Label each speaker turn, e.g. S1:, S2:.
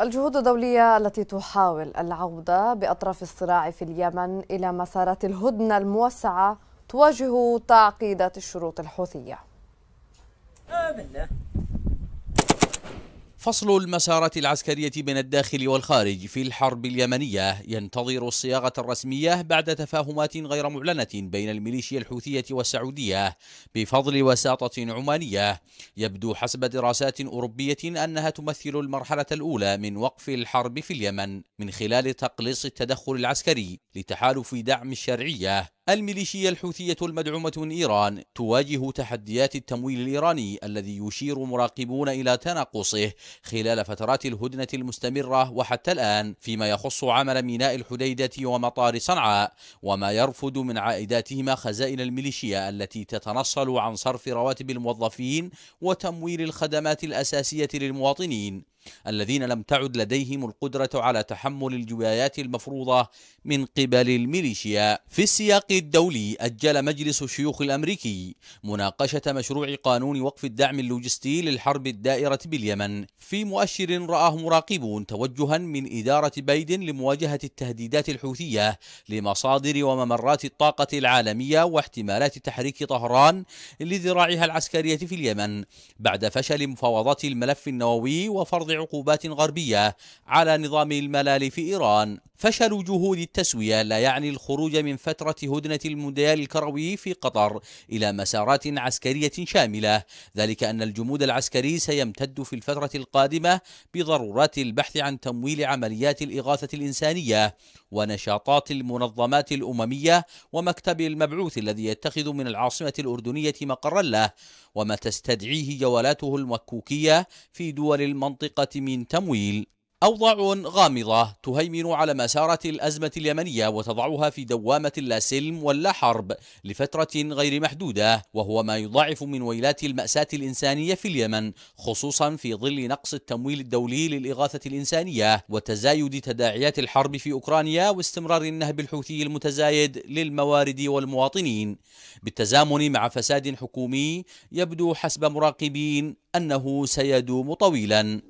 S1: الجهود الدولية التي تحاول العودة بأطراف الصراع في اليمن إلى مسارات الهدنة الموسعة تواجه تعقيدات الشروط الحوثية. فصل المسارات العسكرية بين الداخل والخارج في الحرب اليمنية ينتظر الصياغة الرسمية بعد تفاهمات غير معلنة بين الميليشيا الحوثية والسعودية بفضل وساطة عمانية يبدو حسب دراسات أوروبية أنها تمثل المرحلة الأولى من وقف الحرب في اليمن من خلال تقليص التدخل العسكري لتحالف دعم الشرعية الميليشيا الحوثية المدعومة من إيران تواجه تحديات التمويل الإيراني الذي يشير مراقبون إلى تناقصه خلال فترات الهدنة المستمرة وحتى الآن فيما يخص عمل ميناء الحديدة ومطار صنعاء وما يرفد من عائداتهما خزائن الميليشيا التي تتنصل عن صرف رواتب الموظفين وتمويل الخدمات الأساسية للمواطنين الذين لم تعد لديهم القدرة على تحمل الجبايات المفروضة من قبل الميليشيا في السياق الدولي أجل مجلس الشيوخ الأمريكي مناقشة مشروع قانون وقف الدعم اللوجستي للحرب الدائرة باليمن في مؤشر رآه مراقبون توجها من إدارة بايدن لمواجهة التهديدات الحوثية لمصادر وممرات الطاقة العالمية واحتمالات تحريك طهران لذراعها العسكرية في اليمن بعد فشل مفاوضات الملف النووي وفرض عقوبات غربية على نظام الملال في إيران فشل جهود التسوية لا يعني الخروج من فترة هدنة المونديال الكروي في قطر إلى مسارات عسكرية شاملة ذلك أن الجمود العسكري سيمتد في الفترة القادمة بضرورات البحث عن تمويل عمليات الإغاثة الإنسانية ونشاطات المنظمات الأممية ومكتب المبعوث الذي يتخذ من العاصمة الأردنية مقرا له وما تستدعيه جولاته المكوكية في دول المنطقة من تمويل أوضاع غامضة تهيمن على مسارة الأزمة اليمنية وتضعها في دوامة لا سلم ولا حرب لفترة غير محدودة وهو ما يضاعف من ويلات المأساة الإنسانية في اليمن خصوصا في ظل نقص التمويل الدولي للإغاثة الإنسانية وتزايد تداعيات الحرب في أوكرانيا واستمرار النهب الحوثي المتزايد للموارد والمواطنين بالتزامن مع فساد حكومي يبدو حسب مراقبين أنه سيدوم طويلا